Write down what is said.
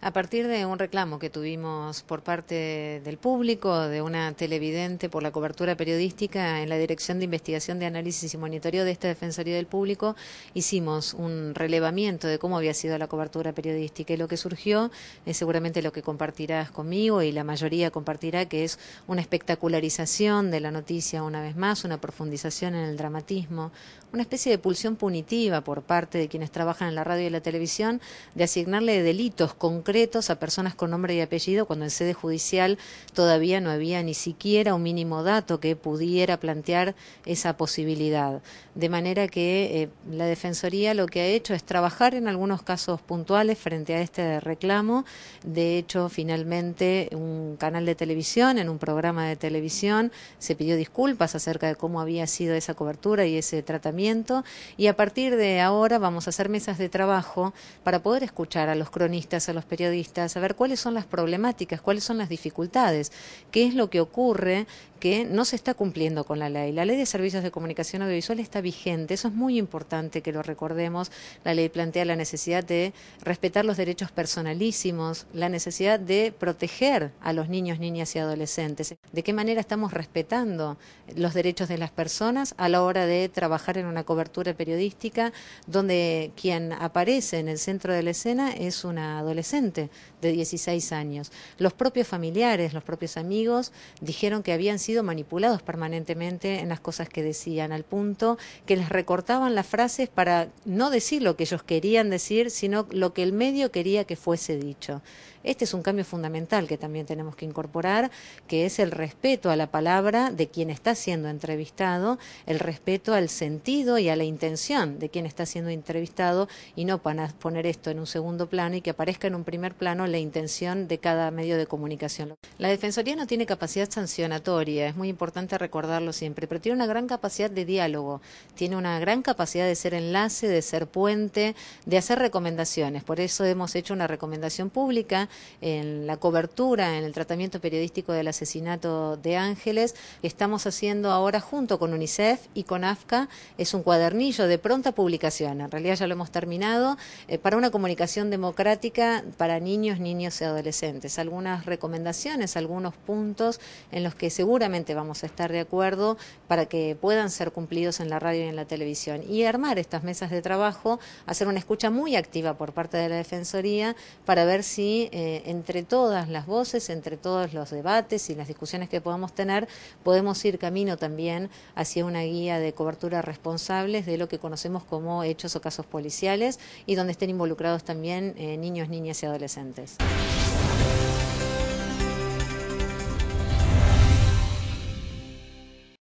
a partir de un reclamo que tuvimos por parte del público, de una televidente por la cobertura periodística en la Dirección de Investigación de Análisis y Monitoreo de este Defensoría del Público, hicimos un relevamiento de cómo había sido la cobertura periodística y lo que surgió es seguramente lo que compartirás conmigo y la mayoría compartirá, que es una espectacularización de la noticia una vez más, una profundización en el dramatismo, una especie de pulsión punitiva por parte de quienes trabajan en la radio y la televisión de asignarle delitos concretos a personas con nombre y apellido cuando en sede judicial todavía no había ni siquiera un mínimo dato que pudiera plantear esa posibilidad. De manera que eh, la Defensoría lo que ha hecho es trabajar en algunos casos puntuales frente a este reclamo. De hecho, finalmente un canal de televisión, en un programa de televisión, se pidió disculpas acerca de cómo había sido esa cobertura y ese tratamiento. Y a partir de ahora vamos a hacer mesas de trabajo para poder escuchar a los cronistas, a los periodistas, periodistas a ver cuáles son las problemáticas, cuáles son las dificultades, qué es lo que ocurre que no se está cumpliendo con la ley. La ley de servicios de comunicación audiovisual está vigente, eso es muy importante que lo recordemos. La ley plantea la necesidad de respetar los derechos personalísimos, la necesidad de proteger a los niños, niñas y adolescentes. ¿De qué manera estamos respetando los derechos de las personas a la hora de trabajar en una cobertura periodística donde quien aparece en el centro de la escena es una adolescente de 16 años? Los propios familiares, los propios amigos dijeron que habían sido sido manipulados permanentemente en las cosas que decían, al punto que les recortaban las frases para no decir lo que ellos querían decir, sino lo que el medio quería que fuese dicho. Este es un cambio fundamental que también tenemos que incorporar, que es el respeto a la palabra de quien está siendo entrevistado, el respeto al sentido y a la intención de quien está siendo entrevistado y no para poner esto en un segundo plano y que aparezca en un primer plano la intención de cada medio de comunicación. La Defensoría no tiene capacidad sancionatoria es muy importante recordarlo siempre, pero tiene una gran capacidad de diálogo, tiene una gran capacidad de ser enlace, de ser puente, de hacer recomendaciones. Por eso hemos hecho una recomendación pública en la cobertura, en el tratamiento periodístico del asesinato de Ángeles. Estamos haciendo ahora junto con UNICEF y con AFCA, es un cuadernillo de pronta publicación, en realidad ya lo hemos terminado, eh, para una comunicación democrática para niños, niños y adolescentes. Algunas recomendaciones, algunos puntos en los que seguramente vamos a estar de acuerdo para que puedan ser cumplidos en la radio y en la televisión. Y armar estas mesas de trabajo, hacer una escucha muy activa por parte de la Defensoría para ver si eh, entre todas las voces, entre todos los debates y las discusiones que podamos tener, podemos ir camino también hacia una guía de cobertura responsables de lo que conocemos como hechos o casos policiales y donde estén involucrados también eh, niños, niñas y adolescentes.